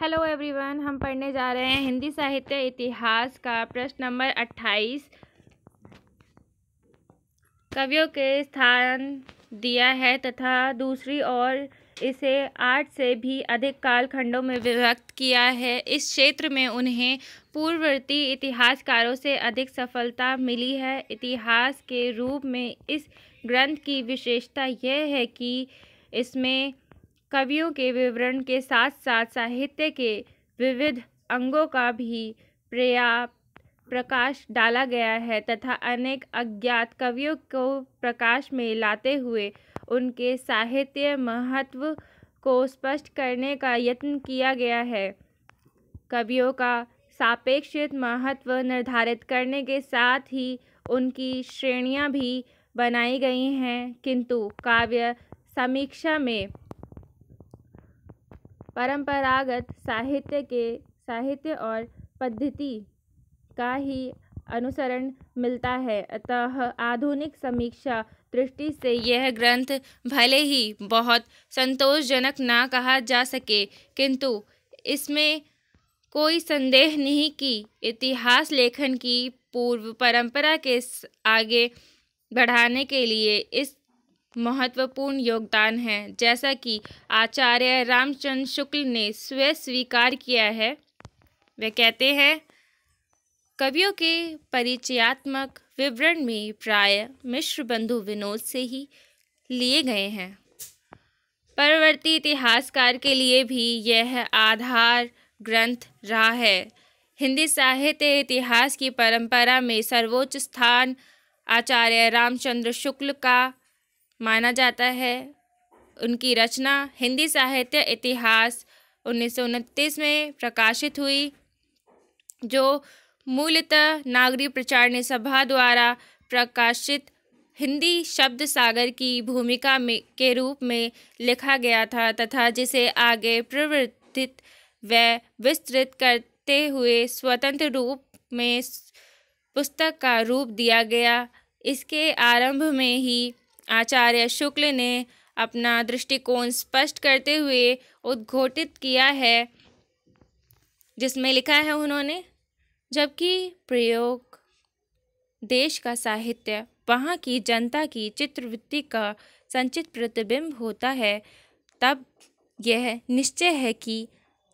hello everyone हम पढ़ने जा रहे हैं हिंदी साहित्य इतिहास का प्रश्न नंबर अट्ठाईस कवियों के स्थान दिया है तथा दूसरी ओर इसे आठ से भी अधिक कालखंडों में विभक्त किया है इस क्षेत्र में उन्हें पूर्ववर्ती इतिहासकारों से अधिक सफलता मिली है इतिहास के रूप में इस ग्रंथ की विशेषता यह है कि इसमें कवियों के विवरण के साथ साथ साहित्य के विविध अंगों का भी पर्याप्त प्रकाश डाला गया है तथा अनेक अज्ञात कवियों को प्रकाश में लाते हुए उनके साहित्य महत्व को स्पष्ट करने का यत्न किया गया है कवियों का सापेक्षित महत्व निर्धारित करने के साथ ही उनकी श्रेणियां भी बनाई गई हैं किंतु काव्य समीक्षा में परंपरागत साहित्य के साहित्य और पद्धति का ही अनुसरण मिलता है अतः आधुनिक समीक्षा दृष्टि से यह ग्रंथ भले ही बहुत संतोषजनक ना कहा जा सके किंतु इसमें कोई संदेह नहीं कि इतिहास लेखन की पूर्व परंपरा के आगे बढ़ाने के लिए इस महत्वपूर्ण योगदान है जैसा कि आचार्य रामचंद्र शुक्ल ने स्वयं स्वीकार किया है वे कहते हैं कवियों के परिचयात्मक विवरण में प्राय मिश्र बंधु विनोद से ही लिए गए हैं परवर्ती इतिहासकार के लिए भी यह आधार ग्रंथ रहा है हिंदी साहित्य इतिहास की परंपरा में सर्वोच्च स्थान आचार्य रामचंद्र शुक्ल का माना जाता है उनकी रचना हिंदी साहित्य इतिहास उन्नीस में प्रकाशित हुई जो मूलतः नागरी प्रचारण सभा द्वारा प्रकाशित हिंदी शब्द सागर की भूमिका में के रूप में लिखा गया था तथा जिसे आगे प्रवर्तित व विस्तृत करते हुए स्वतंत्र रूप में पुस्तक का रूप दिया गया इसके आरंभ में ही आचार्य शुक्ल ने अपना दृष्टिकोण स्पष्ट करते हुए उद्घोटित किया है जिसमें लिखा है उन्होंने जबकि प्रयोग देश का साहित्य वहाँ की जनता की चित्रवृत्ति का संचित प्रतिबिंब होता है तब यह निश्चय है कि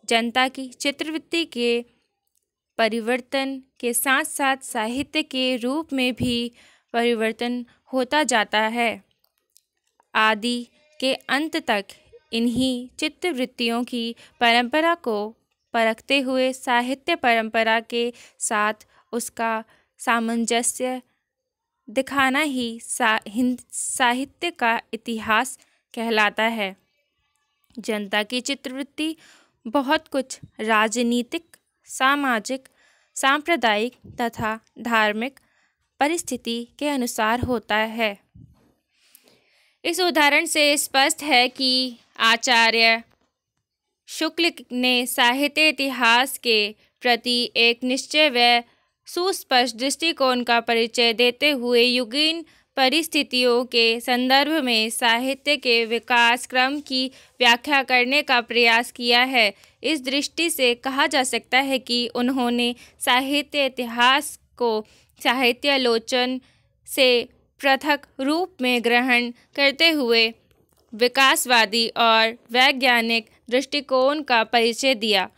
जनता की चित्रवृत्ति के परिवर्तन के साथ साथ साहित्य के रूप में भी परिवर्तन होता जाता है आदि के अंत तक इन्हीं चित्तवृत्तियों की परंपरा को परखते हुए साहित्य परंपरा के साथ उसका सामंजस्य दिखाना ही सा, साहित्य का इतिहास कहलाता है जनता की चित्रवृत्ति बहुत कुछ राजनीतिक सामाजिक सांप्रदायिक तथा धार्मिक परिस्थिति के अनुसार होता है इस उदाहरण से स्पष्ट है कि आचार्य शुक्ल ने साहित्य इतिहास के प्रति एक निश्चय व सुस्पष्ट दृष्टिकोण का परिचय देते हुए युगीन परिस्थितियों के संदर्भ में साहित्य के विकास क्रम की व्याख्या करने का प्रयास किया है इस दृष्टि से कहा जा सकता है कि उन्होंने साहित्य इतिहास को साहित्यालोचन से पृथक रूप में ग्रहण करते हुए विकासवादी और वैज्ञानिक दृष्टिकोण का परिचय दिया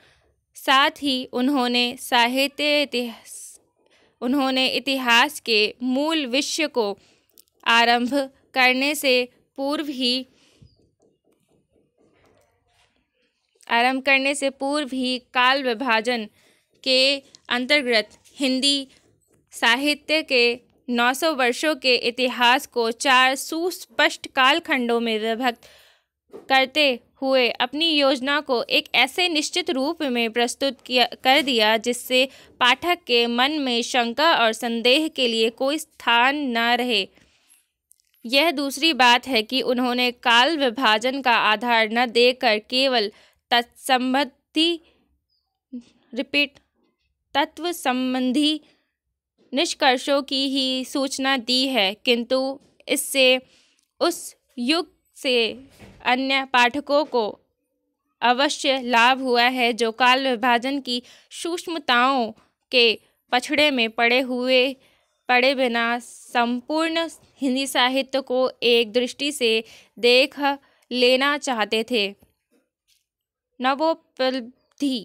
साथ ही उन्होंने साहित्य इतिहास उन्होंने इतिहास के मूल विषय को आरंभ करने से पूर्व ही आरंभ करने से पूर्व ही काल विभाजन के अंतर्गत हिंदी साहित्य के 900 वर्षों के इतिहास को चार सुस्पष्ट कालखंडों में विभक्त करते हुए अपनी योजना को एक ऐसे निश्चित रूप में प्रस्तुत किया कर दिया जिससे पाठक के मन में शंका और संदेह के लिए कोई स्थान न रहे यह दूसरी बात है कि उन्होंने काल विभाजन का आधार न देकर केवल तत्संबंधी रिपीट तत्व संबंधी निष्कर्षों की ही सूचना दी है किंतु इससे उस युग से अन्य पाठकों को अवश्य लाभ हुआ है जो काल विभाजन की सूक्ष्मताओं के पछड़े में पड़े हुए पड़े बिना संपूर्ण हिंदी साहित्य को एक दृष्टि से देख लेना चाहते थे नवोपलब्धि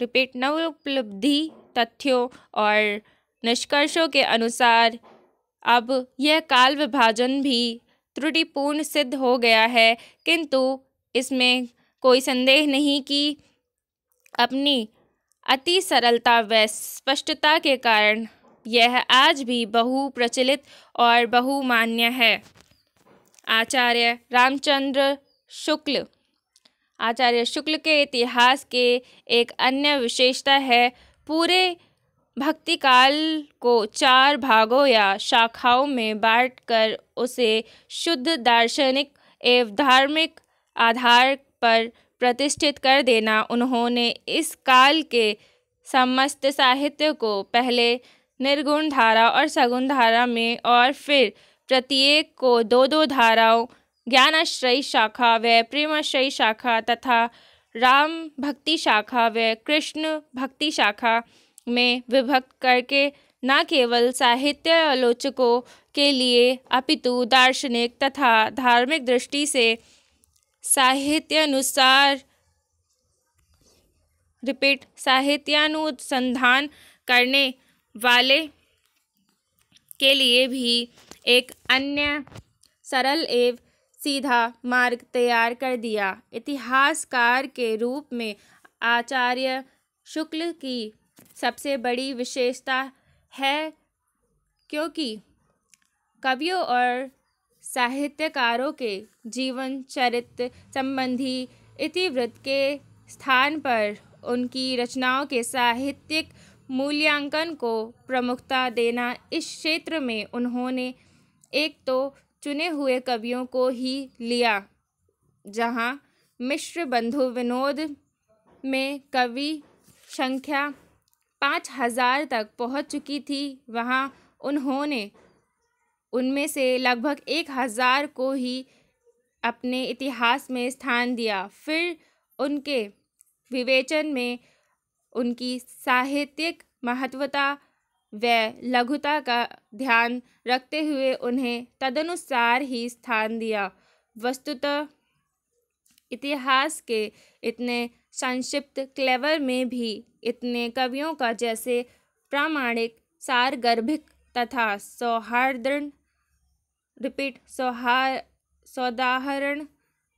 रिपीट नवोपलब्धि तथ्यों और निष्कर्षों के अनुसार अब यह काल विभाजन भी त्रुटिपूर्ण सिद्ध हो गया है किंतु इसमें कोई संदेह नहीं कि अपनी अति सरलता व स्पष्टता के कारण यह आज भी बहु प्रचलित और बहुमान्य है आचार्य रामचंद्र शुक्ल आचार्य शुक्ल के इतिहास के एक अन्य विशेषता है पूरे भक्तिकाल को चार भागों या शाखाओं में बांटकर उसे शुद्ध दार्शनिक एवं धार्मिक आधार पर प्रतिष्ठित कर देना उन्होंने इस काल के समस्त साहित्य को पहले निर्गुण धारा और सगुण धारा में और फिर प्रत्येक को दो दो धाराओं ज्ञानाश्रय शाखा व प्रेमाश्रय शाखा तथा राम भक्ति शाखा व कृष्ण भक्ति शाखा में विभक्त करके न केवल साहित्य आलोचकों के लिए अपितु दार्शनिक तथा धार्मिक दृष्टि से साहित्यानुसार रिपीट साहित्यानुसंधान करने वाले के लिए भी एक अन्य सरल एवं सीधा मार्ग तैयार कर दिया इतिहासकार के रूप में आचार्य शुक्ल की सबसे बड़ी विशेषता है क्योंकि कवियों और साहित्यकारों के जीवन चरित्र संबंधी इतिवृत्त के स्थान पर उनकी रचनाओं के साहित्यिक मूल्यांकन को प्रमुखता देना इस क्षेत्र में उन्होंने एक तो चुने हुए कवियों को ही लिया जहां मिश्र बंधु विनोद में कवि संख्या पाँच हज़ार तक पहुंच चुकी थी वहां उन्होंने उनमें से लगभग एक हज़ार को ही अपने इतिहास में स्थान दिया फिर उनके विवेचन में उनकी साहित्यिक महत्वता व लघुता का ध्यान रखते हुए उन्हें तदनुसार ही स्थान दिया वस्तुतः इतिहास के इतने संक्षिप्त क्लेवर में भी इतने कवियों का जैसे प्रामाणिक सारगर्भिक तथा सौहार्द रिपीट सौहार सौदाहरण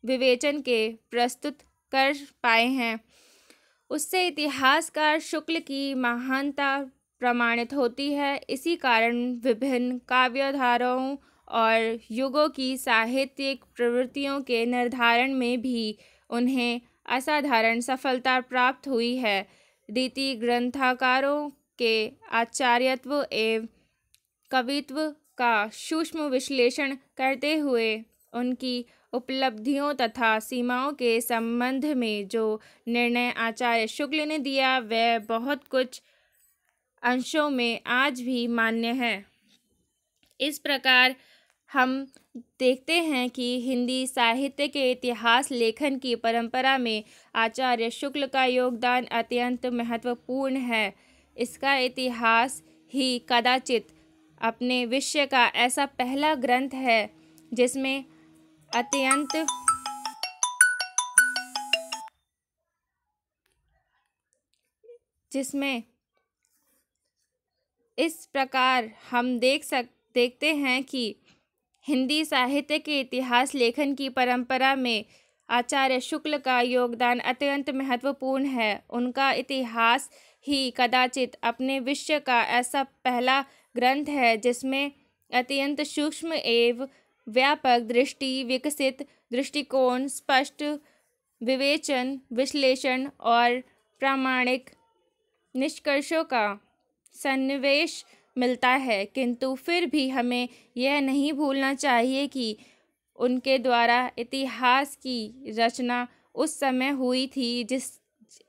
विवेचन के प्रस्तुत कर पाए हैं उससे इतिहासकार शुक्ल की महानता प्रमाणित होती है इसी कारण विभिन्न काव्यधाराओं और युगों की साहित्यिक प्रवृत्तियों के निर्धारण में भी उन्हें असाधारण सफलता प्राप्त हुई है रीति ग्रंथाकारों के आचार्यत्व एवं कवित्व का सूक्ष्म विश्लेषण करते हुए उनकी उपलब्धियों तथा सीमाओं के संबंध में जो निर्णय आचार्य शुक्ल ने दिया वह बहुत कुछ अंशों में आज भी मान्य है इस प्रकार हम देखते हैं कि हिंदी साहित्य के इतिहास लेखन की परंपरा में आचार्य शुक्ल का योगदान अत्यंत महत्वपूर्ण है इसका इतिहास ही कदाचित अपने विषय का ऐसा पहला ग्रंथ है जिसमें अत्यंत जिसमें इस प्रकार हम देख सक देखते हैं कि हिंदी साहित्य के इतिहास लेखन की परंपरा में आचार्य शुक्ल का योगदान अत्यंत महत्वपूर्ण है उनका इतिहास ही कदाचित अपने विश्व का ऐसा पहला ग्रंथ है जिसमें अत्यंत सूक्ष्म एवं व्यापक दृष्टि विकसित दृष्टिकोण स्पष्ट विवेचन विश्लेषण और प्रामाणिक निष्कर्षों का सन्निवेश मिलता है किंतु फिर भी हमें यह नहीं भूलना चाहिए कि उनके द्वारा इतिहास की रचना उस समय हुई थी जिस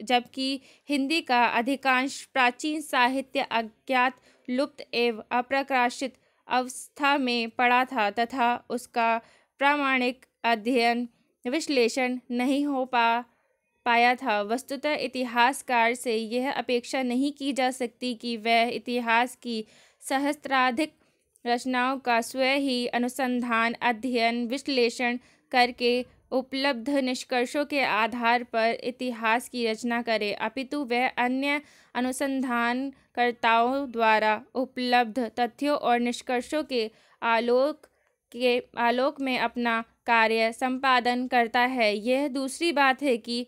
जबकि हिंदी का अधिकांश प्राचीन साहित्य अज्ञात लुप्त एवं अप्रकाशित अवस्था में पड़ा था तथा उसका प्रामाणिक अध्ययन विश्लेषण नहीं हो पा पाया था वस्तुतः इतिहासकार से यह अपेक्षा नहीं की जा सकती कि वह इतिहास की सहस्त्राधिक रचनाओं का स्वयं ही अनुसंधान अध्ययन विश्लेषण करके उपलब्ध निष्कर्षों के आधार पर इतिहास की रचना करे अपितु वह अन्य अनुसंधानकर्ताओं द्वारा उपलब्ध तथ्यों और निष्कर्षों के आलोक के आलोक में अपना कार्य संपादन करता है यह दूसरी बात है कि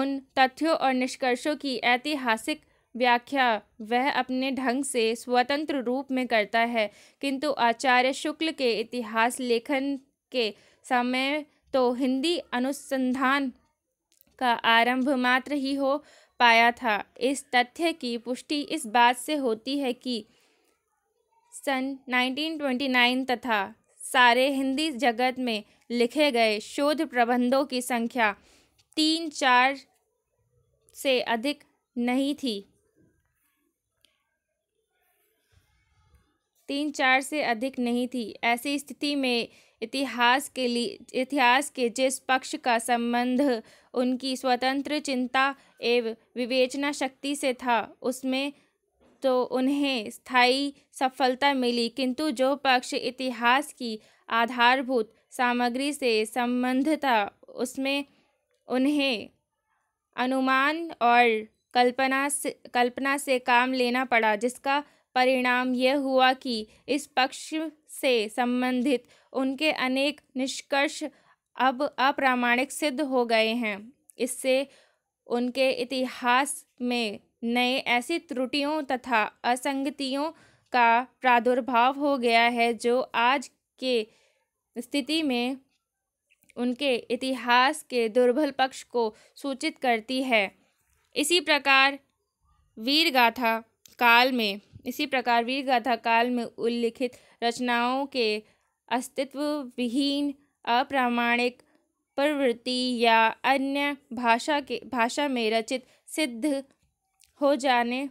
उन तथ्यों और निष्कर्षों की ऐतिहासिक व्याख्या वह अपने ढंग से स्वतंत्र रूप में करता है किंतु आचार्य शुक्ल के इतिहास लेखन के समय तो हिंदी अनुसंधान का आरंभ मात्र ही हो पाया था इस तथ्य की पुष्टि इस बात से होती है कि सन 1929 तथा सारे हिंदी जगत में लिखे गए शोध प्रबंधों की संख्या तीन चार से अधिक नहीं थी तीन चार से अधिक नहीं थी ऐसी स्थिति में इतिहास के लिए इतिहास के जिस पक्ष का संबंध उनकी स्वतंत्र चिंता एवं विवेचना शक्ति से था उसमें तो उन्हें स्थायी सफलता मिली किंतु जो पक्ष इतिहास की आधारभूत सामग्री से संबंध था उसमें उन्हें अनुमान और कल्पना से कल्पना से काम लेना पड़ा जिसका परिणाम यह हुआ कि इस पक्ष से संबंधित उनके अनेक निष्कर्ष अब अप्रामाणिक सिद्ध हो गए हैं इससे उनके इतिहास में नए ऐसी त्रुटियों तथा असंगतियों का प्रादुर्भाव हो गया है जो आज के स्थिति में उनके इतिहास के दुर्बल पक्ष को सूचित करती है इसी प्रकार वीर गाथा काल में इसी प्रकार वीर गाथा काल में उल्लिखित रचनाओं के अस्तित्व विहीन अप्रामाणिक प्रवृत्ति या अन्य भाषा के भाषा में रचित सिद्ध हो जाने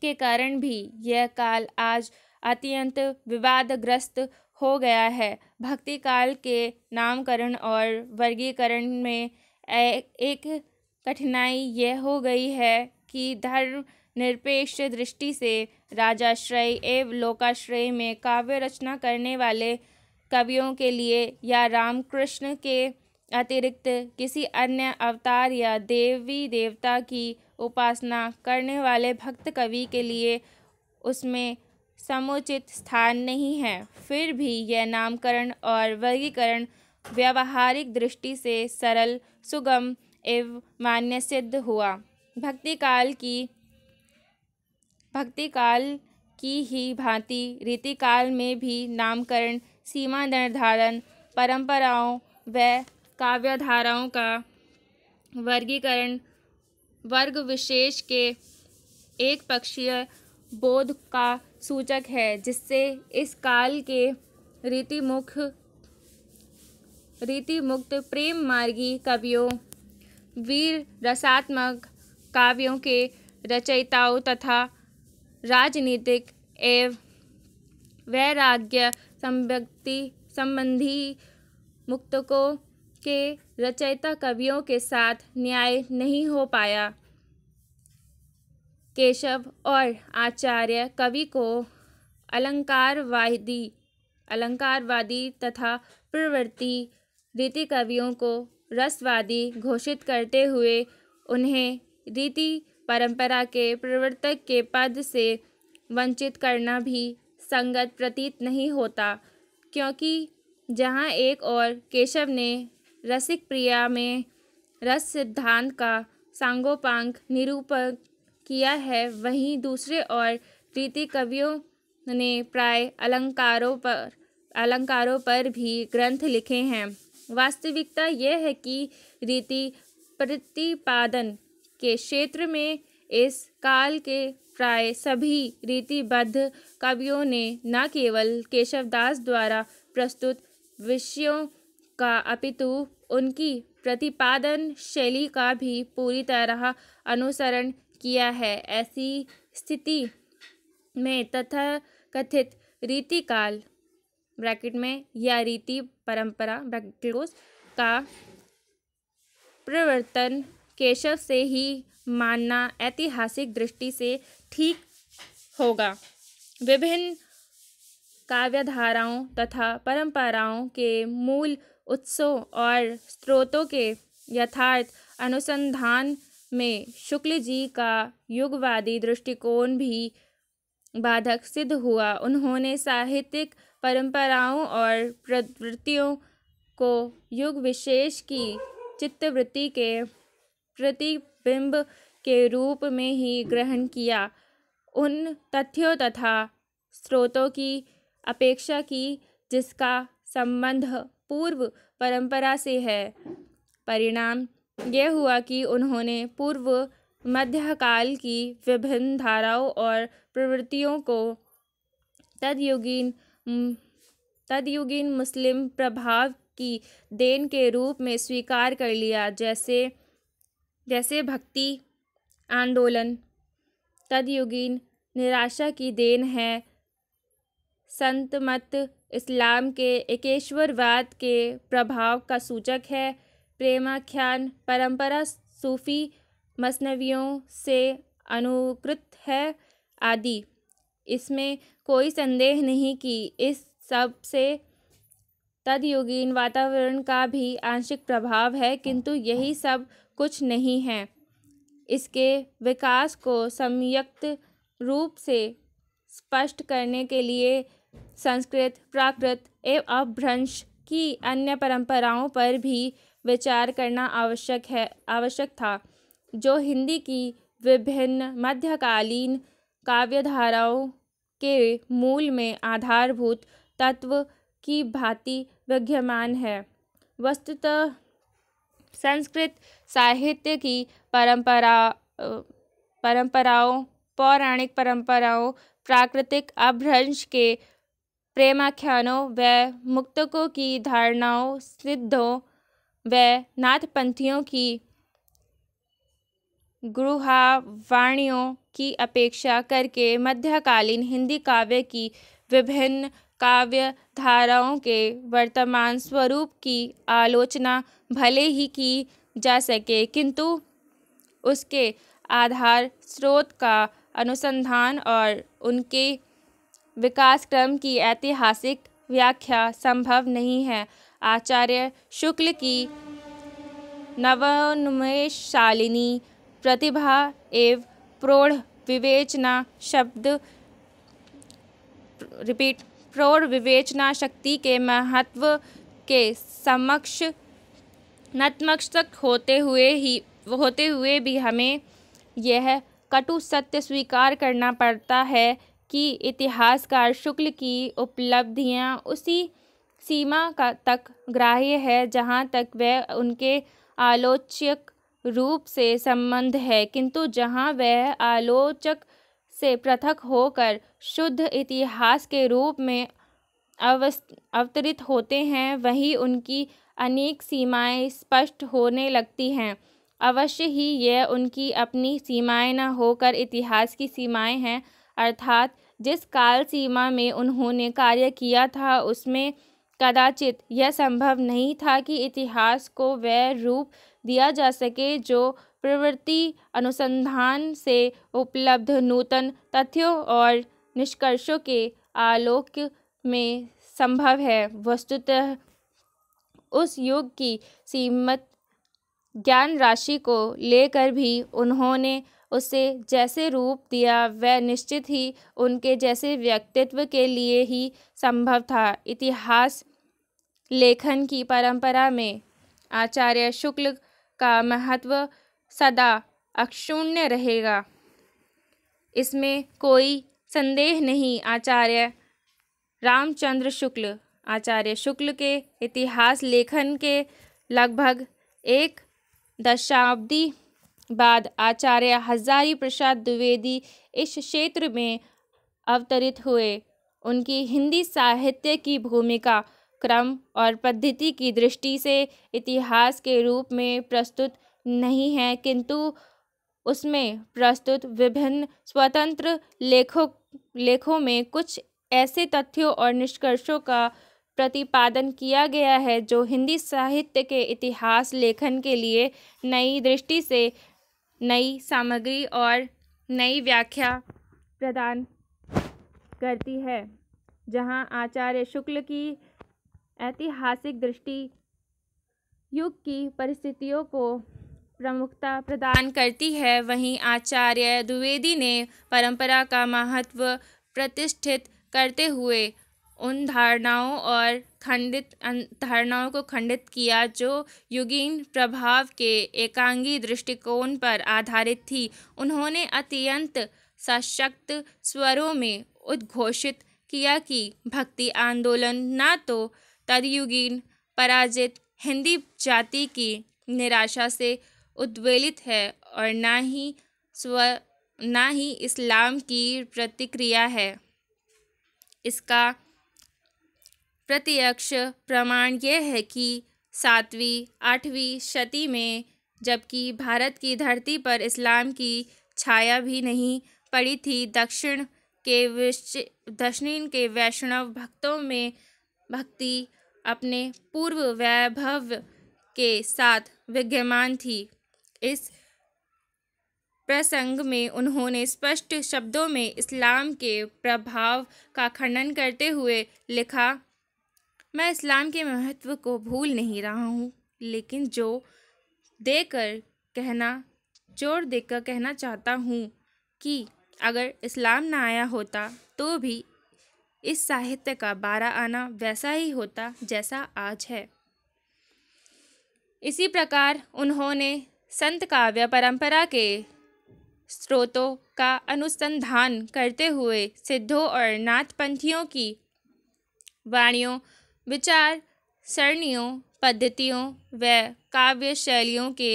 के कारण भी यह काल आज अत्यंत विवादग्रस्त हो गया है भक्ति काल के नामकरण और वर्गीकरण में एक कठिनाई यह हो गई है कि धर्म निरपेक्ष दृष्टि से राजाश्रय एवं लोकाश्रय में काव्य रचना करने वाले कवियों के लिए या रामकृष्ण के अतिरिक्त किसी अन्य अवतार या देवी देवता की उपासना करने वाले भक्त कवि के लिए उसमें समुचित स्थान नहीं है फिर भी यह नामकरण और वर्गीकरण व्यावहारिक दृष्टि से सरल सुगम एवं मान्य सिद्ध हुआ भक्ति काल की भक्ति काल की ही भांति रीति काल में भी नामकरण सीमा निर्धारण परंपराओं व काव्यधाराओं का वर्गीकरण वर्ग विशेष के एक पक्षीय बोध का सूचक है जिससे इस काल के रीतिमुख रीतिमुक्त प्रेम मार्गी कवियों वीर रसात्मक काव्यों के रचयिताओं तथा राजनीतिक एवं वैराग्य संव्यक्ति संबंधी मुक्तकों के रचयिता कवियों के साथ न्याय नहीं हो पाया केशव और आचार्य कवि को अलंकारवादी अलंकारवादी तथा प्रवृत्ति रीति कवियों को रसवादी घोषित करते हुए उन्हें रीति परंपरा के प्रवर्तक के पद से वंचित करना भी संगत प्रतीत नहीं होता क्योंकि जहाँ एक और केशव ने रसिक प्रिया में रस सिद्धांत का सांगोपांग निरूपक किया है वहीं दूसरे और रीति कवियों ने प्राय अलंकारों पर अलंकारों पर भी ग्रंथ लिखे हैं वास्तविकता यह है कि रीति प्रतिपादन के क्षेत्र में इस काल के प्राय सभी रीतिबद्ध कवियों ने न केवल केशवदास द्वारा प्रस्तुत विषयों का अपितु उनकी प्रतिपादन शैली का भी पूरी तरह अनुसरण किया है ऐसी स्थिति में तथा कथित रीतिकाल ब्रैकेट में या रीति परंपरा ब्रैकेट क्लोज का प्रवर्तन केशव से ही मानना ऐतिहासिक दृष्टि से ठीक होगा विभिन्न काव्यधाराओं तथा परंपराओं के मूल उत्सों और स्रोतों के यथार्थ अनुसंधान में शुक्ल जी का युगवादी दृष्टिकोण भी बाधक सिद्ध हुआ उन्होंने साहित्यिक परंपराओं और प्रवृत्तियों को युग विशेष की चित्तवृत्ति के प्रतिबिंब के रूप में ही ग्रहण किया उन तथ्यों तथा स्रोतों की अपेक्षा की जिसका संबंध पूर्व परंपरा से है परिणाम यह हुआ कि उन्होंने पूर्व मध्यकाल की विभिन्न धाराओं और प्रवृत्तियों को तदयुगीन तदयुगीन मुस्लिम प्रभाव की देन के रूप में स्वीकार कर लिया जैसे जैसे भक्ति आंदोलन तदयुगीन निराशा की देन है संत मत इस्लाम के एकेश्वरवाद के प्रभाव का सूचक है प्रेमाख्यान परंपरा सूफी मसनवियों से अनुकृत है आदि इसमें कोई संदेह नहीं कि इस सब से तदयुगीन वातावरण का भी आंशिक प्रभाव है किंतु यही सब कुछ नहीं है इसके विकास को संयुक्त रूप से स्पष्ट करने के लिए संस्कृत प्राकृत एवं अपभ्रंश की अन्य परंपराओं पर भी विचार करना आवश्यक है आवश्यक था जो हिंदी की विभिन्न मध्यकालीन काव्यधाराओं के मूल में आधारभूत तत्व की भांति विद्यमान है वस्तुतः संस्कृत साहित्य की परंपरा परंपराओं पौराणिक परंपराओं प्राकृतिक अभ्रंश के प्रेमाख्यानों व मुक्तकों की धारणाओं सिद्धों व नाथपंथियों की गुरुहावाणियों की अपेक्षा करके मध्यकालीन हिंदी काव्य की विभिन्न काव्य धाराओं के वर्तमान स्वरूप की आलोचना भले ही की जा सके किंतु उसके आधार स्रोत का अनुसंधान और उनके विकास क्रम की ऐतिहासिक व्याख्या संभव नहीं है आचार्य शुक्ल की शालिनी प्रतिभा एवं प्रौढ़ विवेचना शब्द रिपीट प्रौढ़ विवेचना शक्ति के महत्व के समक्ष नतमस्तक होते हुए ही होते हुए भी हमें यह कटु सत्य स्वीकार करना पड़ता है कि इतिहासकार शुक्ल की उपलब्धियां उसी सीमा का तक ग्राह्य है जहाँ तक वह उनके आलोचक रूप से संबंध है किंतु जहाँ वह आलोचक से पृथक होकर शुद्ध इतिहास के रूप में अवतरित होते हैं वहीं उनकी अनेक सीमाएं स्पष्ट होने लगती हैं अवश्य ही यह उनकी अपनी सीमाएं न होकर इतिहास की सीमाएं हैं अर्थात जिस काल सीमा में उन्होंने कार्य किया था उसमें कदाचित यह संभव नहीं था कि इतिहास को वह रूप दिया जा सके जो प्रवृत्ति अनुसंधान से उपलब्ध नूतन तथ्यों और निष्कर्षों के आलोक में संभव है वस्तुतः उस युग की सीमित ज्ञान राशि को लेकर भी उन्होंने उसे जैसे रूप दिया वह निश्चित ही उनके जैसे व्यक्तित्व के लिए ही संभव था इतिहास लेखन की परंपरा में आचार्य शुक्ल का महत्व सदा अक्षुण्य रहेगा इसमें कोई संदेह नहीं आचार्य रामचंद्र शुक्ल आचार्य शुक्ल के इतिहास लेखन के लगभग एक दशाब्दी बाद आचार्य हजारी प्रसाद द्विवेदी इस क्षेत्र में अवतरित हुए उनकी हिंदी साहित्य की भूमिका क्रम और पद्धति की दृष्टि से इतिहास के रूप में प्रस्तुत नहीं है किंतु उसमें प्रस्तुत विभिन्न स्वतंत्र लेखों लेखों में कुछ ऐसे तथ्यों और निष्कर्षों का प्रतिपादन किया गया है जो हिंदी साहित्य के इतिहास लेखन के लिए नई दृष्टि से नई सामग्री और नई व्याख्या प्रदान करती है जहां आचार्य शुक्ल की ऐतिहासिक दृष्टि युग की परिस्थितियों को प्रमुखता प्रदान करती है वहीं आचार्य द्विवेदी ने परंपरा का महत्व प्रतिष्ठित करते हुए उन धारणाओं और खंडित धारणाओं को खंडित किया जो युगीन प्रभाव के एकांगी दृष्टिकोण पर आधारित थी उन्होंने अत्यंत सशक्त स्वरों में उद्घोषित किया कि भक्ति आंदोलन न तो तरयुगीन पराजित हिंदी जाति की निराशा से उद्वेलित है और ना ही स्व ना ही इस्लाम की प्रतिक्रिया है इसका प्रत्यक्ष प्रमाण यह है कि सातवीं आठवीं शती में जबकि भारत की धरती पर इस्लाम की छाया भी नहीं पड़ी थी दक्षिण के विश्च दक्षिण के वैष्णव भक्तों में भक्ति अपने पूर्व वैभव के साथ विद्यमान थी इस प्रसंग में उन्होंने स्पष्ट शब्दों में इस्लाम के प्रभाव का खंडन करते हुए लिखा मैं इस्लाम के महत्व को भूल नहीं रहा हूँ लेकिन जो देकर कहना जोर देकर कहना चाहता हूँ कि अगर इस्लाम ना आया होता तो भी इस साहित्य का बारह आना वैसा ही होता जैसा आज है इसी प्रकार उन्होंने संत काव्य परंपरा के स्रोतों का अनुसंधान करते हुए सिद्धों और नाथपंथियों की वाणियों विचार सरणियों पद्धतियों व काव्य शैलियों के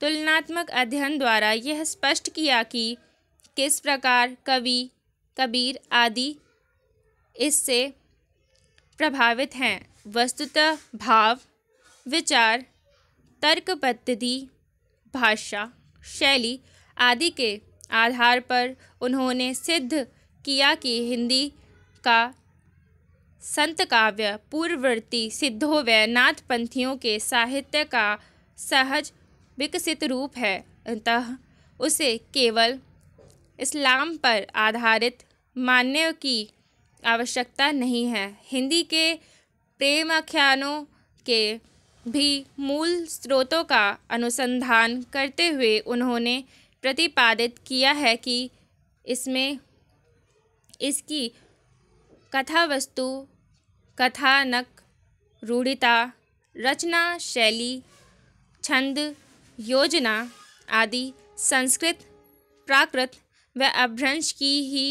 तुलनात्मक अध्ययन द्वारा यह स्पष्ट किया कि किस प्रकार कवि कबीर आदि इससे प्रभावित हैं वस्तुतः भाव विचार तर्क पद्धति भाषा शैली आदि के आधार पर उन्होंने सिद्ध किया कि हिंदी का संत काव्य पूर्ववर्ती सिद्धों व नाथपंथियों के साहित्य का सहज विकसित रूप है अतः उसे केवल इस्लाम पर आधारित मानने की आवश्यकता नहीं है हिंदी के प्रेमाख्यानों के भी मूल स्रोतों का अनुसंधान करते हुए उन्होंने प्रतिपादित किया है कि इसमें इसकी कथा वस्तु कथानक रूढ़िता रचना शैली छंद योजना आदि संस्कृत प्राकृत व अभ्रंश की ही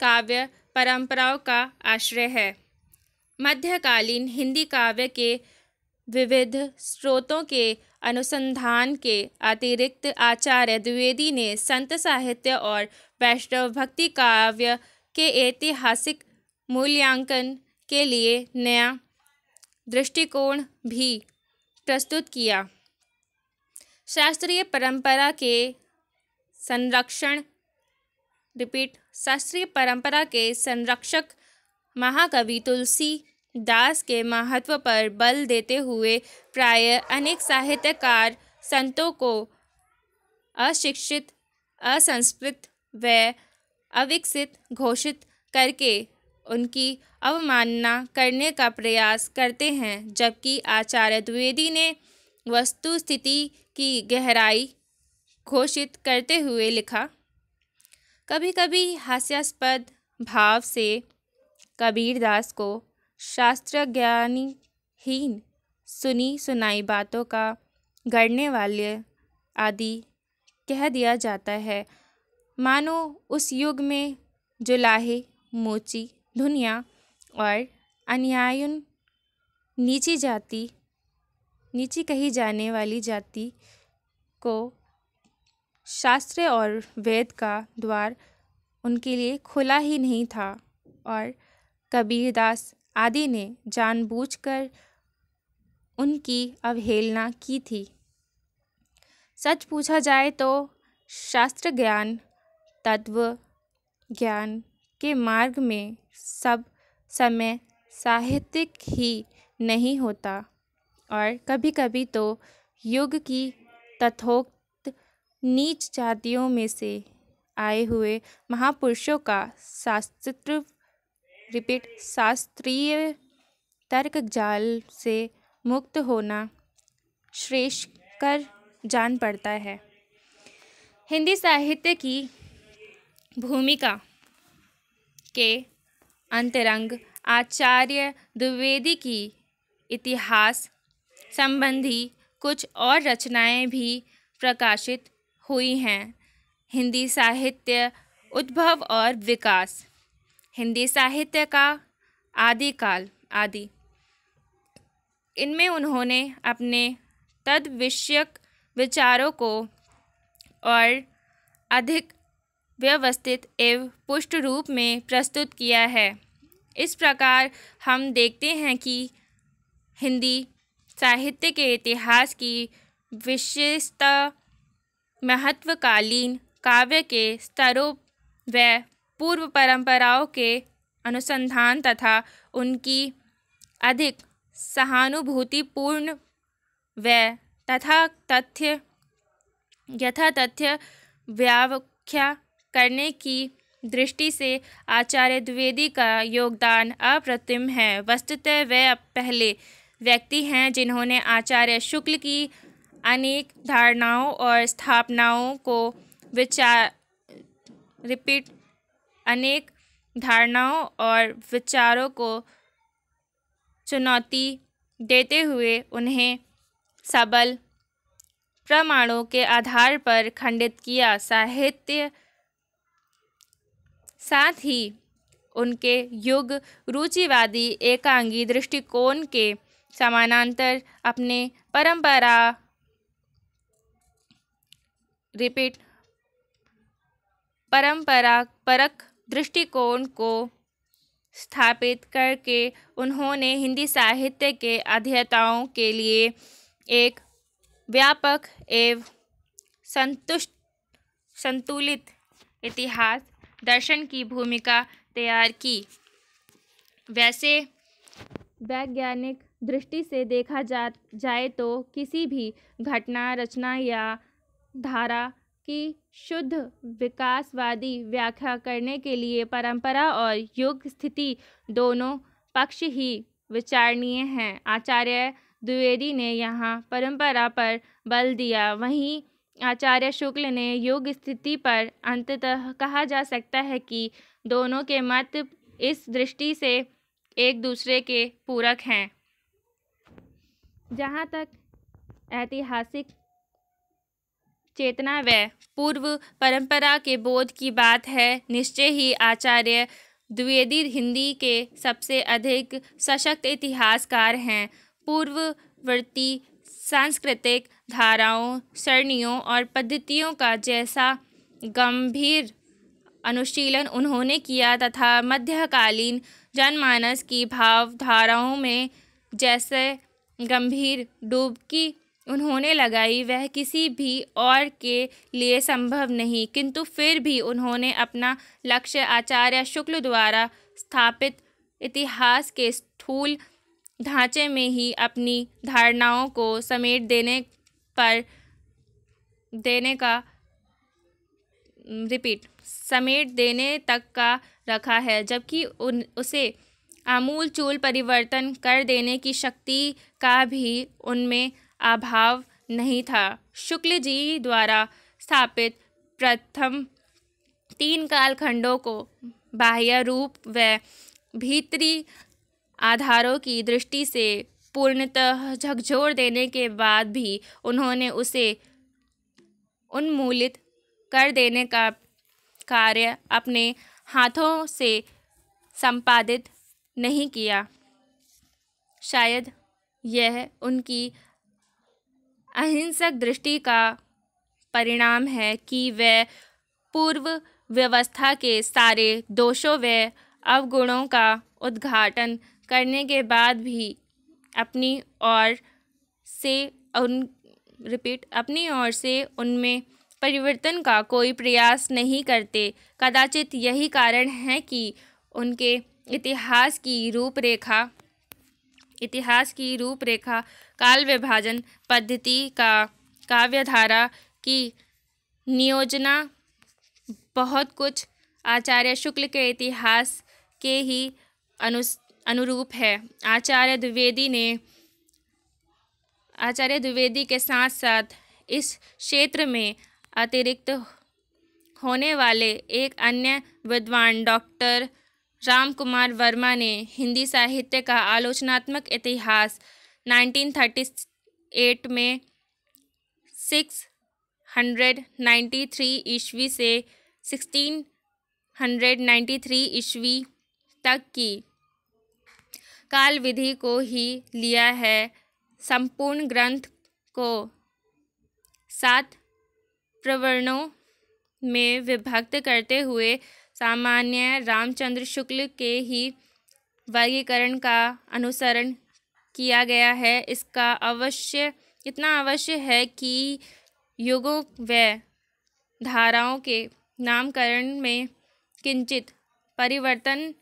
काव्य परंपराओं का आश्रय है मध्यकालीन हिंदी काव्य के विविध स्रोतों के अनुसंधान के अतिरिक्त आचार्य द्विवेदी ने संत साहित्य और वैष्णव भक्ति काव्य के ऐतिहासिक मूल्यांकन के लिए नया दृष्टिकोण भी प्रस्तुत किया शास्त्रीय परंपरा के संरक्षण रिपीट शास्त्रीय परंपरा के संरक्षक महाकवि तुलसी दास के महत्व पर बल देते हुए प्राय अनेक साहित्यकार संतों को अशिक्षित असंस्कृत व अविकसित घोषित करके उनकी अवमानना करने का प्रयास करते हैं जबकि आचार्य द्विवेदी ने वस्तुस्थिति की गहराई घोषित करते हुए लिखा कभी कभी हास्यास्पद भाव से कबीरदास को शास्त्र ज्ञानहीन सुनी सुनाई बातों का गढ़ने वाले आदि कह दिया जाता है मानो उस युग में जुलाहे मोची दुनिया और अन्यायन नीची जाति नीची कही जाने वाली जाति को शास्त्र और वेद का द्वार उनके लिए खुला ही नहीं था और कबीरदास आदि ने जानबूझकर उनकी अवहेलना की थी सच पूछा जाए तो शास्त्र ज्ञान तत्व ज्ञान के मार्ग में सब समय साहित्यिक ही नहीं होता और कभी कभी तो युग की तथोक्त नीच जातियों में से आए हुए महापुरुषों का शास्त्र रिपीट शास्त्रीय तर्क जाल से मुक्त होना श्रेष्ठ कर जान पड़ता है हिंदी साहित्य की भूमिका के अंतरंग आचार्य द्विवेदी की इतिहास संबंधी कुछ और रचनाएं भी प्रकाशित हुई हैं हिंदी साहित्य उद्भव और विकास हिंदी साहित्य का आदिकाल आदि इनमें उन्होंने अपने तद विषयक विचारों को और अधिक व्यवस्थित एवं पुष्ट रूप में प्रस्तुत किया है इस प्रकार हम देखते हैं कि हिंदी साहित्य के इतिहास की विशेषता महत्वकालीन काव्य के स्तरों व पूर्व परंपराओं के अनुसंधान तथा उनकी अधिक सहानुभूतिपूर्ण व तथा तथ्य यथा तथ्य व्याख्या करने की दृष्टि से आचार्य द्विवेदी का योगदान अप्रतिम है वस्तुतः वह पहले व्यक्ति हैं जिन्होंने आचार्य शुक्ल की अनेक धारणाओं और स्थापनाओं को विचार रिपीट अनेक धारणाओं और विचारों को चुनौती देते हुए उन्हें सबल प्रमाणों के आधार पर खंडित किया साहित्य साथ ही उनके युग रुचिवादी एकांगी दृष्टिकोण के समानांतर अपने परंपरा रिपीट परंपरा परक दृष्टिकोण को स्थापित करके उन्होंने हिंदी साहित्य के अध्येताओं के लिए एक व्यापक एवं संतुष्ट संतुलित इतिहास दर्शन की भूमिका तैयार की वैसे वैज्ञानिक दृष्टि से देखा जा जाए तो किसी भी घटना रचना या धारा की शुद्ध विकासवादी व्याख्या करने के लिए परंपरा और युग स्थिति दोनों पक्ष ही विचारणीय हैं आचार्य द्विवेदी ने यहाँ परंपरा पर बल दिया वहीं आचार्य शुक्ल ने योग स्थिति पर अंततः कहा जा सकता है कि दोनों के मत इस दृष्टि से एक दूसरे के पूरक हैं जहाँ तक ऐतिहासिक चेतना व पूर्व परंपरा के बोध की बात है निश्चय ही आचार्य द्विवेदी हिंदी के सबसे अधिक सशक्त इतिहासकार हैं पूर्ववर्ती सांस्कृतिक धाराओं सरणियों और पद्धतियों का जैसा गंभीर अनुशीलन उन्होंने किया तथा मध्यकालीन जनमानस की भावधाराओं में जैसे गंभीर डूबकी उन्होंने लगाई वह किसी भी और के लिए संभव नहीं किंतु फिर भी उन्होंने अपना लक्ष्य आचार्य शुक्ल द्वारा स्थापित इतिहास के स्थूल ढांचे में ही अपनी धारणाओं को समेट देने पर देने का रिपीट समेट देने तक का रखा है जबकि उन उसे आमूल चूल परिवर्तन कर देने की शक्ति का भी उनमें अभाव नहीं था शुक्ल जी द्वारा स्थापित प्रथम तीन कालखंडों को बाह्य रूप व भीतरी आधारों की दृष्टि से पूर्णतः झकझोर देने के बाद भी उन्होंने उसे उन्मूलित कर देने का कार्य अपने हाथों से संपादित नहीं किया शायद यह उनकी अहिंसक दृष्टि का परिणाम है कि वह पूर्व व्यवस्था के सारे दोषों व अवगुणों का उद्घाटन करने के बाद भी अपनी और से उन रिपीट अपनी ओर से उनमें परिवर्तन का कोई प्रयास नहीं करते कदाचित यही कारण है कि उनके इतिहास की रूपरेखा इतिहास की रूपरेखा काल विभाजन पद्धति का काव्यधारा की नियोजना बहुत कुछ आचार्य शुक्ल के इतिहास के ही अनुस अनुरूप है आचार्य द्विवेदी ने आचार्य द्विवेदी के साथ साथ इस क्षेत्र में अतिरिक्त होने वाले एक अन्य विद्वान डॉक्टर राम कुमार वर्मा ने हिंदी साहित्य का आलोचनात्मक इतिहास 1938 में 693 ईस्वी से 1693 ईस्वी तक की काल विधि को ही लिया है संपूर्ण ग्रंथ को सात प्रवर्णों में विभक्त करते हुए सामान्य रामचंद्र शुक्ल के ही वर्गीकरण का अनुसरण किया गया है इसका अवश्य इतना अवश्य है कि युगों व धाराओं के नामकरण में किंचित परिवर्तन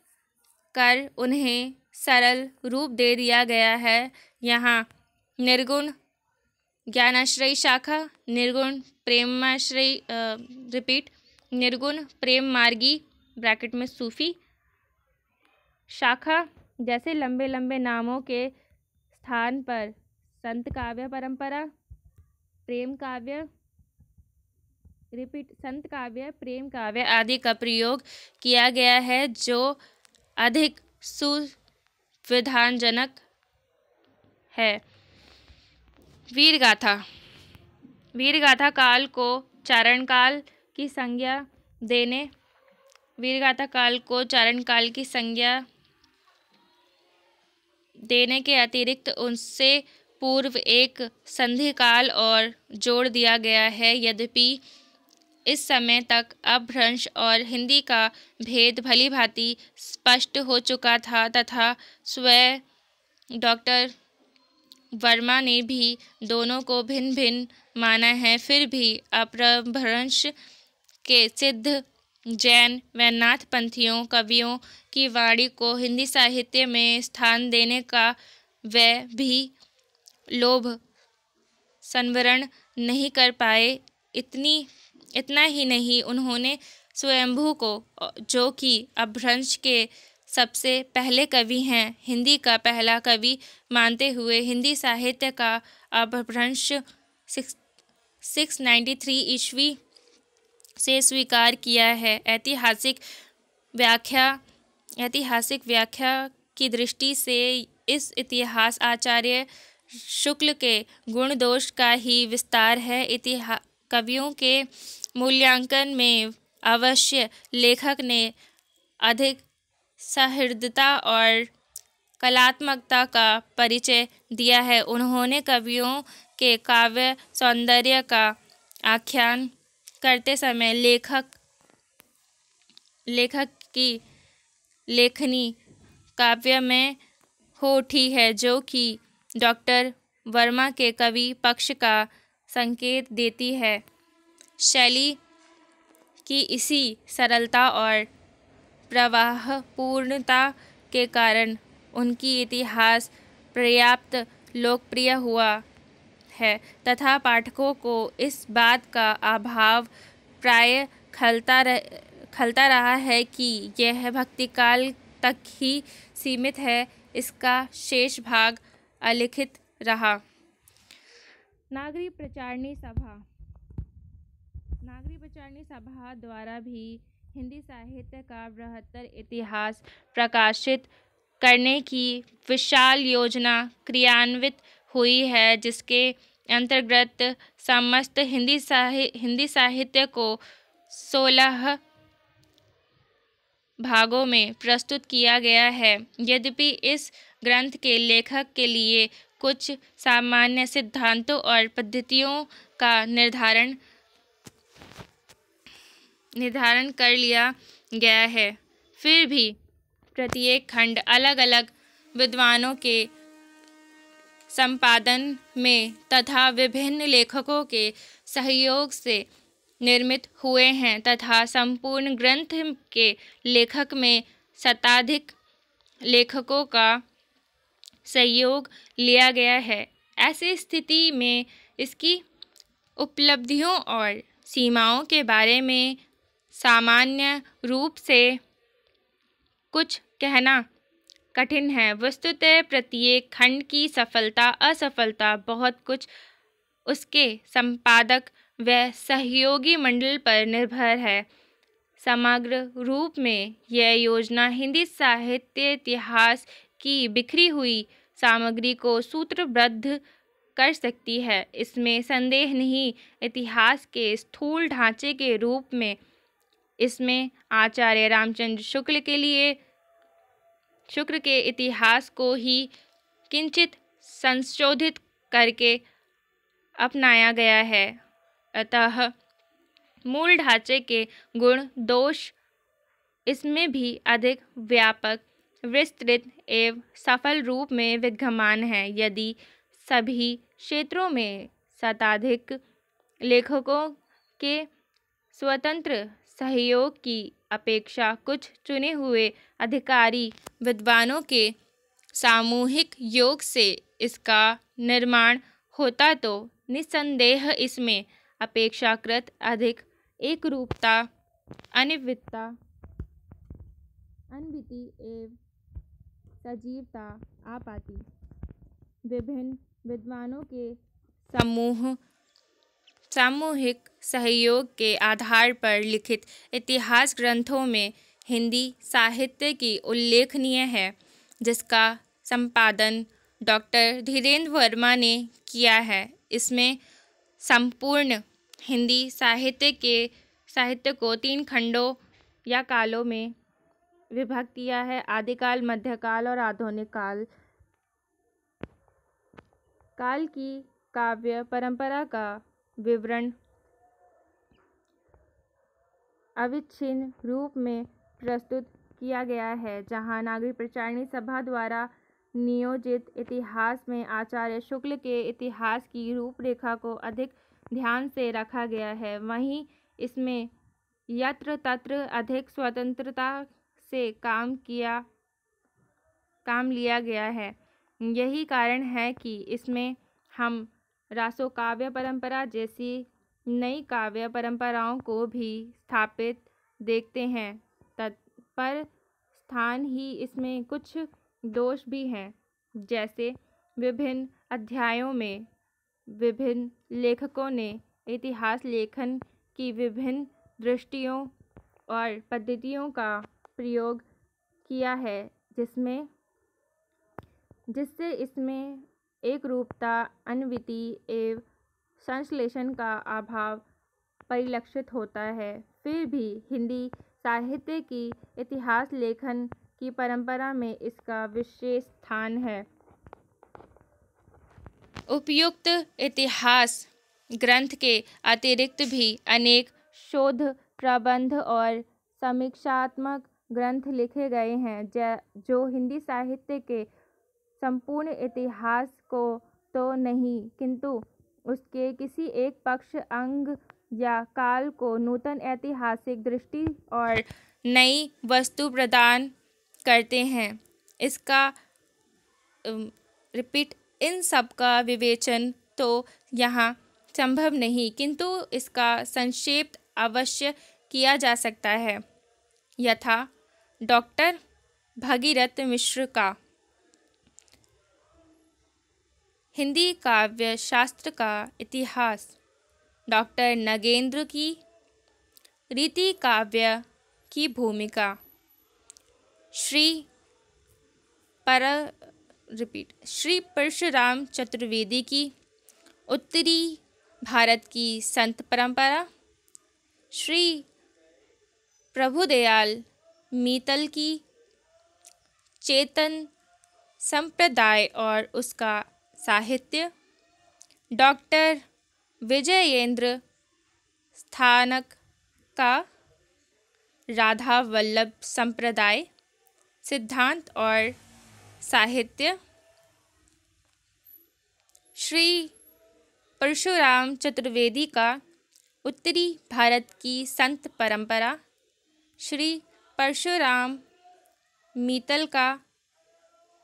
कर उन्हें सरल रूप दे दिया गया है यहाँ निर्गुण ज्ञानाश्रय शाखा निर्गुण प्रेमाश्रय रिपीट निर्गुण प्रेम मार्गी ब्रैकेट में सूफी शाखा जैसे लंबे लंबे नामों के स्थान पर संत काव्य परंपरा प्रेम काव्य रिपीट संत काव्य प्रेम काव्य आदि का प्रयोग किया गया है जो अधिक सु विधानजनक है वीर गाथा वीर गाथा काल को चारण काल की संज्ञा देने वीर गाथा काल को चारण काल की संज्ञा देने के अतिरिक्त उनसे पूर्व एक संधि काल और जोड़ दिया गया है यद्यपि इस समय तक अपभ्रंश और हिंदी का भेद भली भांति स्पष्ट हो चुका था तथा स्वयं डॉक्टर वर्मा ने भी दोनों को भिन्न भिन्न माना है फिर भी अपरभ्रंश के सिद्ध जैन व नाथपंथियों कवियों की वाणी को हिंदी साहित्य में स्थान देने का वह भी लोभ संवरण नहीं कर पाए इतनी इतना ही नहीं उन्होंने स्वयंभू को जो कि अभ्रंश के सबसे पहले कवि हैं हिंदी का पहला कवि मानते हुए हिंदी साहित्य का अभ्रंश सिक्स सिक्स नाइन्टी थ्री ईस्वी से स्वीकार किया है ऐतिहासिक व्याख्या ऐतिहासिक व्याख्या की दृष्टि से इस इतिहास आचार्य शुक्ल के गुण दोष का ही विस्तार है इतिहा कवियों के मूल्यांकन में अवश्य लेखक ने अधिक सहृदता और कलात्मकता का परिचय दिया है उन्होंने कवियों के काव्य सौंदर्य का आख्यान करते समय लेखक लेखक की लेखनी काव्य में हो उठी है जो कि डॉक्टर वर्मा के कवि पक्ष का संकेत देती है शैली की इसी सरलता और प्रवाहपूर्णता के कारण उनकी इतिहास पर्याप्त लोकप्रिय हुआ है तथा पाठकों को इस बात का अभाव प्राय खलता रह खलता रहा है कि यह भक्तिकाल तक ही सीमित है इसका शेष भाग अलिखित रहा नागरी प्रचारणी सभा कुलकर्णी सभा द्वारा भी हिंदी साहित्य का बृहत्तर इतिहास प्रकाशित करने की विशाल योजना क्रियान्वित हुई है जिसके अंतर्गत समस्त हिंदी साहि हिंदी साहित्य को सोलह भागों में प्रस्तुत किया गया है यद्यपि इस ग्रंथ के लेखक के लिए कुछ सामान्य सिद्धांतों और पद्धतियों का निर्धारण निर्धारण कर लिया गया है फिर भी प्रत्येक खंड अलग अलग विद्वानों के संपादन में तथा विभिन्न लेखकों के सहयोग से निर्मित हुए हैं तथा संपूर्ण ग्रंथ के लेखक में शताधिक लेखकों का सहयोग लिया गया है ऐसी स्थिति में इसकी उपलब्धियों और सीमाओं के बारे में सामान्य रूप से कुछ कहना कठिन है वस्तुतः प्रत्येक खंड की सफलता असफलता बहुत कुछ उसके संपादक व सहयोगी मंडल पर निर्भर है समग्र रूप में यह योजना हिंदी साहित्य इतिहास की बिखरी हुई सामग्री को सूत्रबद्ध कर सकती है इसमें संदेह नहीं इतिहास के स्थूल ढांचे के रूप में इसमें आचार्य रामचंद्र शुक्ल के लिए शुक्र के इतिहास को ही किंचित संशोधित करके अपनाया गया है अतः मूल ढांचे के गुण दोष इसमें भी अधिक व्यापक विस्तृत एवं सफल रूप में विद्यमान है यदि सभी क्षेत्रों में शताधिक लेखकों के स्वतंत्र सहयोग की अपेक्षा कुछ चुने हुए अधिकारी विद्वानों के सामूहिक योग से इसका निर्माण होता तो निसंदेह इसमें अपेक्षाकृत अधिक एक रूपता अनिवितता अनविति एवं सजीवता आ पाती विभिन्न विद्वानों के समूह सामूहिक सहयोग के आधार पर लिखित इतिहास ग्रंथों में हिंदी साहित्य की उल्लेखनीय है जिसका संपादन डॉक्टर धीरेन्द्र वर्मा ने किया है इसमें संपूर्ण हिंदी साहित्य के साहित्य को तीन खंडों या कालों में विभक्त किया है आदिकाल मध्यकाल और आधुनिक काल काल की काव्य परंपरा का विवरण अविच्छिन्न रूप में प्रस्तुत किया गया है जहां नागरी प्रचारणी सभा द्वारा नियोजित इतिहास में आचार्य शुक्ल के इतिहास की रूपरेखा को अधिक ध्यान से रखा गया है वहीं इसमें यत्र तत्र अधिक स्वतंत्रता से काम किया काम लिया गया है यही कारण है कि इसमें हम रासो काव्य परंपरा जैसी नई काव्य परंपराओं को भी स्थापित देखते हैं तत्पर स्थान ही इसमें कुछ दोष भी हैं जैसे विभिन्न अध्यायों में विभिन्न लेखकों ने इतिहास लेखन की विभिन्न दृष्टियों और पद्धतियों का प्रयोग किया है जिसमें जिससे इसमें एकरूपता अनविति एवं संश्लेषण का अभाव परिलक्षित होता है फिर भी हिंदी साहित्य की इतिहास लेखन की परंपरा में इसका विशेष स्थान है उपयुक्त इतिहास ग्रंथ के अतिरिक्त भी अनेक शोध प्रबंध और समीक्षात्मक ग्रंथ लिखे गए हैं जो हिंदी साहित्य के संपूर्ण इतिहास को तो नहीं किंतु उसके किसी एक पक्ष अंग या काल को नूतन ऐतिहासिक दृष्टि और नई वस्तु प्रदान करते हैं इसका रिपीट इन सब का विवेचन तो यहाँ संभव नहीं किंतु इसका संक्षेप अवश्य किया जा सकता है यथा डॉक्टर भगीरथ मिश्र का हिंदी काव्य शास्त्र का इतिहास डॉक्टर नगेंद्र की रीति काव्य की भूमिका श्री पर रिपीट श्री परशुराम चतुर्वेदी की उत्तरी भारत की संत परंपरा श्री प्रभुदयाल मीतल की चेतन संप्रदाय और उसका साहित्य डॉक्टर विजयेंद्र स्थानक का राधा वल्लभ संप्रदाय सिद्धांत और साहित्य श्री परशुराम चतुर्वेदी का उत्तरी भारत की संत परंपरा श्री परशुराम मीतल का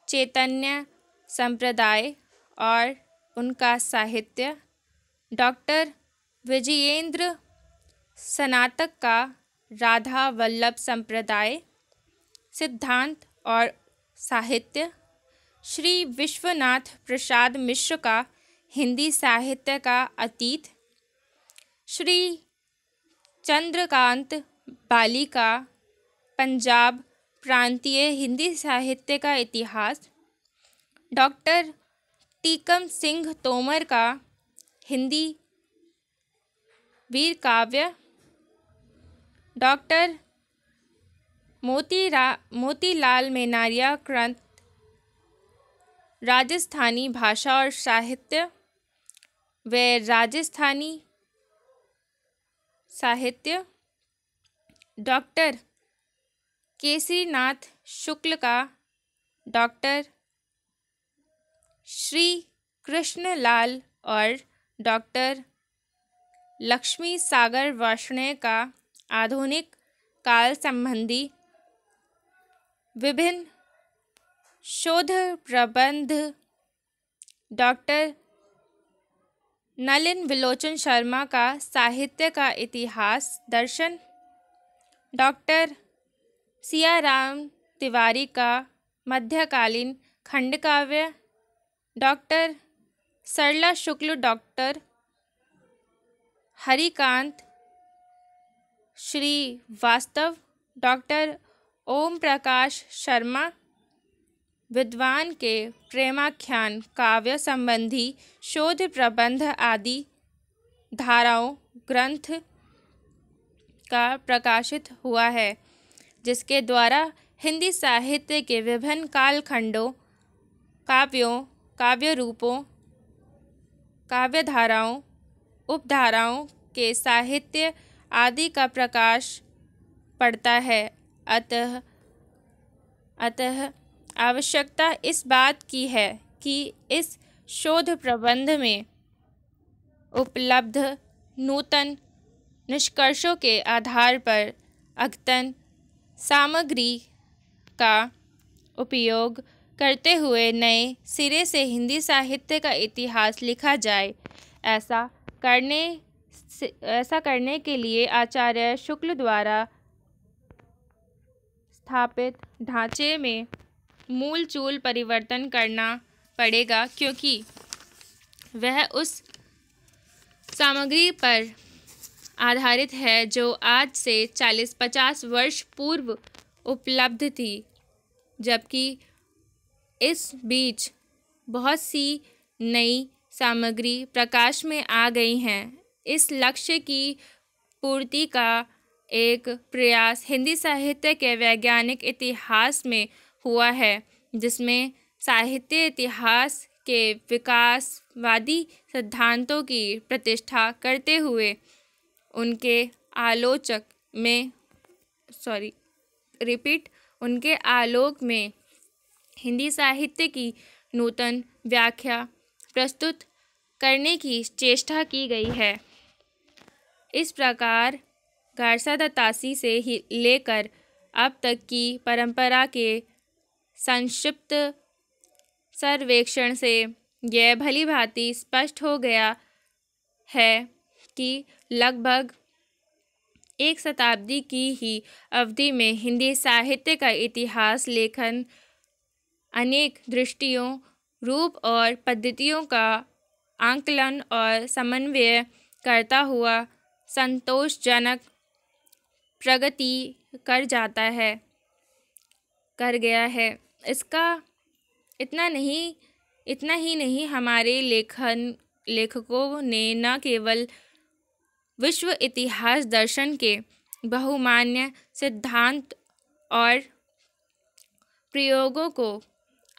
चैतन्य संप्रदाय और उनका साहित्य डॉक्टर विजयेंद्र स्नातक का राधा वल्लभ संप्रदाय सिद्धांत और साहित्य श्री विश्वनाथ प्रसाद मिश्र का हिंदी साहित्य का अतीत श्री चंद्रकांत बाली का पंजाब प्रांतीय हिंदी साहित्य का इतिहास डॉक्टर टीकम सिंह तोमर का हिंदी वीर काव्य डॉक्टर मोती रा मोतीलाल मेनारिया क्रंत राजस्थानी भाषा और साहित्य व राजस्थानी साहित्य डॉक्टर केसरीनाथ शुक्ल का डॉक्टर श्री कृष्णलाल और डॉक्टर लक्ष्मी सागर वार्ष्णेय का आधुनिक काल संबंधी विभिन्न शोध प्रबंध डॉक्टर नलिन विलोचन शर्मा का साहित्य का इतिहास दर्शन डॉक्टर सियाराम तिवारी का मध्यकालीन खंडकाव्य doctor Sarla Shukla doctor Harikant Srivastava doctor ओम प्रकाश शर्मा विद्वान के प्रेमाख्यान काव्य संबंधी शोध प्रबंध आदि धाराओं ग्रंथ का प्रकाशित हुआ है जिसके द्वारा हिंदी साहित्य के विभिन्न कालखंडों काव्यों काव्य रूपों काव्य धाराओं उपधाराओं के साहित्य आदि का प्रकाश पड़ता है अतः अतः आवश्यकता इस बात की है कि इस शोध प्रबंध में उपलब्ध नूतन निष्कर्षों के आधार पर अद्यतन सामग्री का उपयोग करते हुए नए सिरे से हिंदी साहित्य का इतिहास लिखा जाए ऐसा करने ऐसा करने के लिए आचार्य शुक्ल द्वारा स्थापित ढांचे में मूल चूल परिवर्तन करना पड़ेगा क्योंकि वह उस सामग्री पर आधारित है जो आज से चालीस पचास वर्ष पूर्व उपलब्ध थी जबकि इस बीच बहुत सी नई सामग्री प्रकाश में आ गई हैं इस लक्ष्य की पूर्ति का एक प्रयास हिंदी साहित्य के वैज्ञानिक इतिहास में हुआ है जिसमें साहित्य इतिहास के विकासवादी सिद्धांतों की प्रतिष्ठा करते हुए उनके आलोचक में सॉरी रिपीट उनके आलोक में हिंदी साहित्य की नूतन व्याख्या प्रस्तुत करने की चेष्टा की गई है इस प्रकार गारसा दत्तासी से ही लेकर अब तक की परंपरा के संक्षिप्त सर्वेक्षण से यह भली भांति स्पष्ट हो गया है कि लगभग एक शताब्दी की ही अवधि में हिंदी साहित्य का इतिहास लेखन अनेक दृष्टियों रूप और पद्धतियों का आंकलन और समन्वय करता हुआ संतोषजनक प्रगति कर जाता है कर गया है इसका इतना नहीं इतना ही नहीं हमारे लेखन लेखकों ने न केवल विश्व इतिहास दर्शन के बहुमान्य सिद्धांत और प्रयोगों को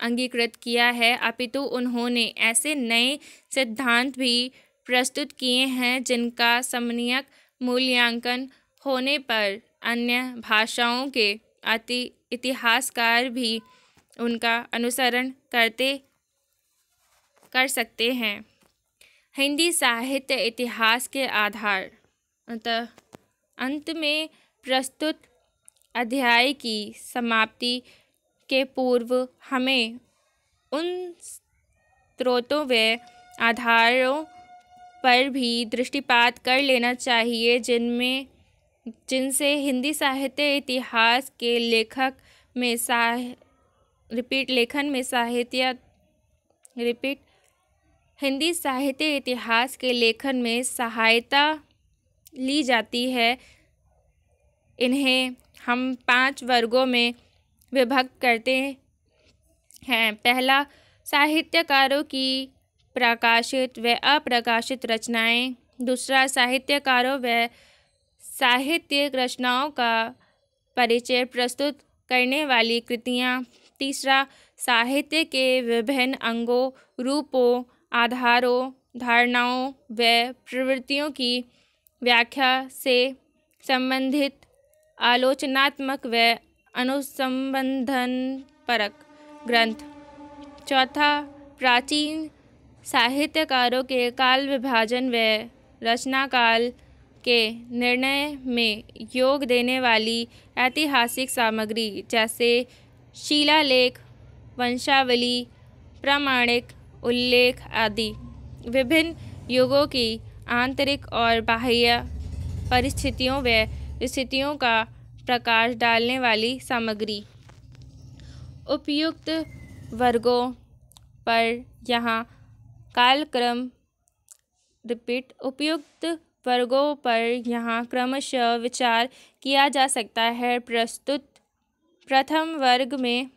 अंगीकृत किया है अपितु उन्होंने ऐसे नए सिद्धांत भी प्रस्तुत किए हैं जिनका समन्वयक मूल्यांकन होने पर अन्य भाषाओं के अति इतिहासकार भी उनका अनुसरण करते कर सकते हैं हिंदी साहित्य इतिहास के आधार अतः अंत में प्रस्तुत अध्याय की समाप्ति के पूर्व हमें उन स्रोतों व आधारों पर भी दृष्टिपात कर लेना चाहिए जिनमें जिनसे हिंदी साहित्य इतिहास के लेखक में साह रिपीट लेखन में साहित्य रिपीट हिंदी साहित्य इतिहास के लेखन में सहायता ली जाती है इन्हें हम पांच वर्गों में विभक्त करते हैं पहला साहित्यकारों की प्रकाशित व अप्रकाशित रचनाएं दूसरा साहित्यकारों व साहित्यिक रचनाओं का परिचय प्रस्तुत करने वाली कृतियाँ तीसरा साहित्य के विभिन्न अंगों रूपों आधारों धारणाओं व प्रवृत्तियों की व्याख्या से संबंधित आलोचनात्मक व अनुसंबंधन परक ग्रंथ चौथा प्राचीन साहित्यकारों के काल विभाजन व रचनाकाल के निर्णय में योग देने वाली ऐतिहासिक सामग्री जैसे शिलालेख वंशावली प्रामाणिक उल्लेख आदि विभिन्न युगों की आंतरिक और बाह्य परिस्थितियों व स्थितियों का प्रकाश डालने वाली सामग्री उपयुक्त वर्गों पर यहाँ कालक्रम रिपीट उपयुक्त वर्गों पर यहाँ क्रमशः विचार किया जा सकता है प्रस्तुत प्रथम वर्ग में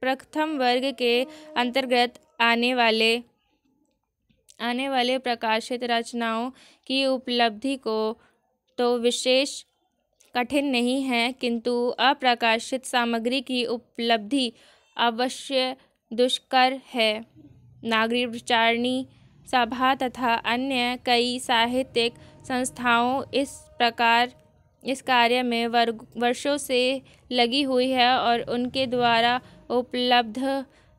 प्रथम वर्ग के अंतर्गत आने वाले आने वाले प्रकाशित रचनाओं की उपलब्धि को तो विशेष कठिन नहीं है किंतु अप्रकाशित सामग्री की उपलब्धि अवश्य दुष्कर है नागरी विचारणी सभा तथा अन्य कई साहित्यिक संस्थाओं इस प्रकार इस कार्य में वर्ग वर्षों से लगी हुई है और उनके द्वारा उपलब्ध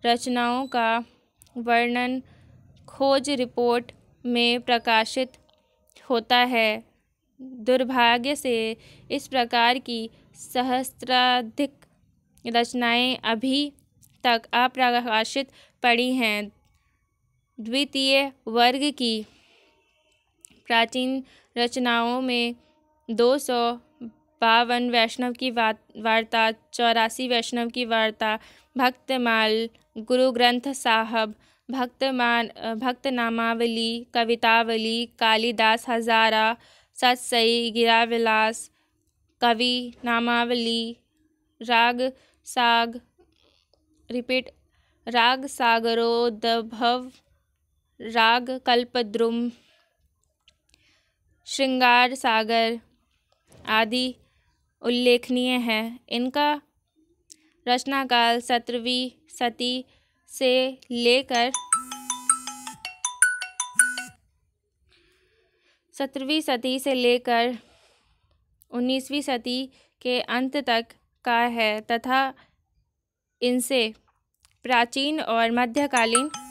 रचनाओं का वर्णन खोज रिपोर्ट में प्रकाशित होता है दुर्भाग्य से इस प्रकार की सहस्त्राधिक रचनाएं अभी तक अप्रकाशित पड़ी हैं द्वितीय वर्ग की प्राचीन रचनाओं में दो सौ बावन वैष्णव की वार्ता चौरासी वैष्णव की वार्ता भक्तमाल गुरु ग्रंथ साहब भक्तमान भक्तनामावली कवितावली कालिदास हजारा सच सही गिरा विलास कवि नामावली राग साग रिपीट राग दभव राग कल्पद्रुम श्रृंगार सागर आदि उल्लेखनीय है इनका रचनाकाल सत्रहवीं सती से लेकर सत्रहवीं सदी से लेकर उन्नीसवीं सदी के अंत तक का है तथा इनसे प्राचीन और मध्यकालीन